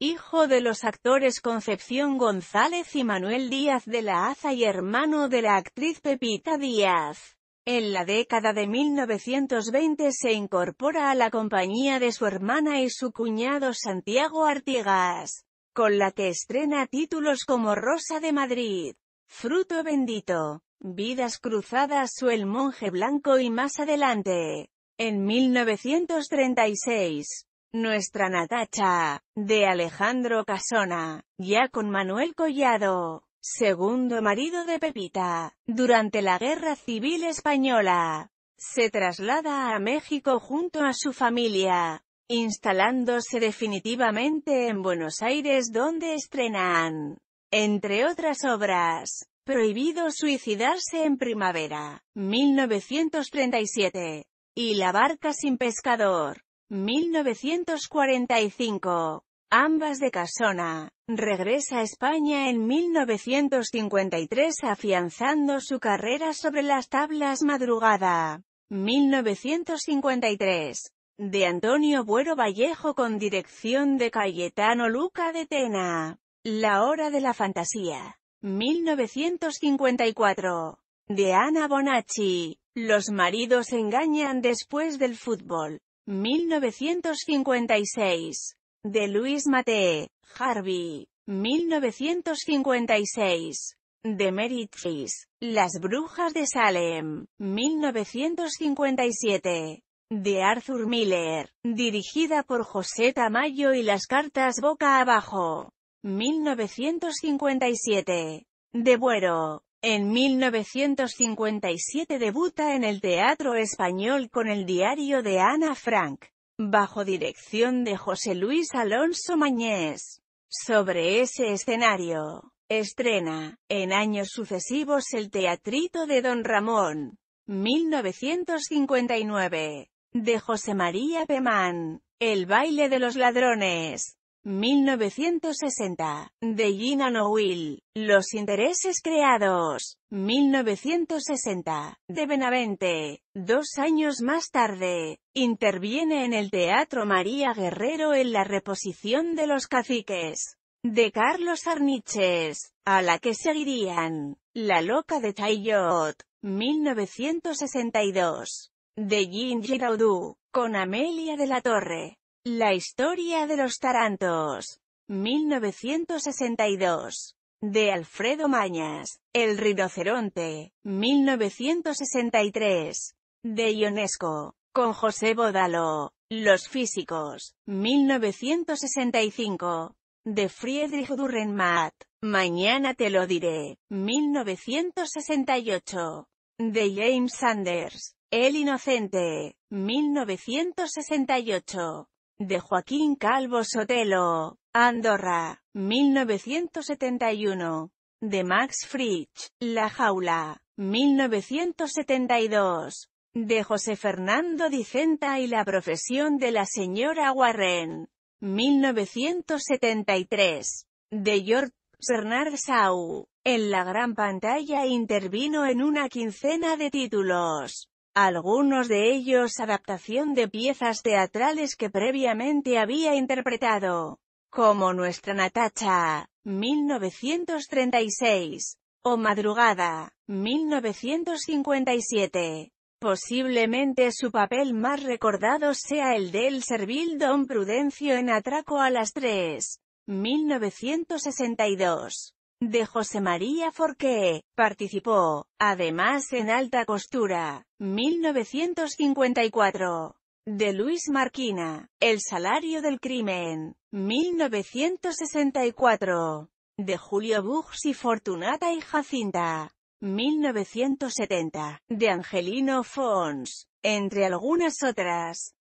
hijo de los actores Concepción González y Manuel Díaz de la Haza y hermano de la actriz Pepita Díaz. En la década de 1920 se incorpora a la compañía de su hermana y su cuñado Santiago Artigas, con la que estrena títulos como Rosa de Madrid, Fruto Bendito, Vidas Cruzadas o El Monje Blanco y más adelante. En 1936, nuestra Natacha, de Alejandro Casona, ya con Manuel Collado, segundo marido de Pepita, durante la Guerra Civil Española, se traslada a México junto a su familia, instalándose definitivamente en Buenos Aires donde estrenan, entre otras obras, Prohibido suicidarse en primavera, 1937, y La barca sin pescador, 1945. Ambas de Casona. Regresa a España en 1953 afianzando su carrera sobre las tablas madrugada. 1953. De Antonio Buero Vallejo con dirección de Cayetano Luca de Tena. La hora de la fantasía. 1954. De Ana Bonacci. Los maridos engañan después del fútbol. 1956. De Luis Mate, Harvey, 1956. De Mary Las Brujas de Salem, 1957. De Arthur Miller, dirigida por José Tamayo y las cartas boca abajo, 1957. De Buero, en 1957 debuta en el teatro español con el diario de Ana Frank, bajo dirección de José Luis Alonso Mañez. Sobre ese escenario, estrena, en años sucesivos el Teatrito de Don Ramón, 1959, de José María Pemán, El baile de los ladrones, 1960, de Gina Nowell, Los intereses creados, 1960, de Benavente. Dos años más tarde, interviene en el Teatro María Guerrero en la reposición de Los caciques, de Carlos Arniches, a la que seguirían, La loca de Taillot, 1962, de Jean Giraudoux, con Amelia de la Torre. La historia de los tarantos. 1962. De Alfredo Mañas. El rinoceronte. 1963. De Ionesco. Con José Bodalo. Los físicos. 1965. De Friedrich Dürrenmatt. Mañana te lo diré. 1968. De James Sanders. El inocente. 1968 de Joaquín Calvo Sotelo, Andorra, 1971, de Max Fritsch, La Jaula, 1972, de José Fernando Dicenta y La Profesión de la Señora Warren, 1973, de George Bernard Shaw, en la gran pantalla intervino en una quincena de títulos algunos de ellos adaptación de piezas teatrales que previamente había interpretado, como Nuestra Natacha, 1936, o Madrugada, 1957. Posiblemente su papel más recordado sea el del servil Don Prudencio en Atraco a las 3, 1962 de José María Forqué. Participó, además, en Alta Costura, 1954, de Luis Marquina, El Salario del Crimen, 1964, de Julio Bugs y Fortunata y Jacinta, 1970, de Angelino Fons, entre algunas otras.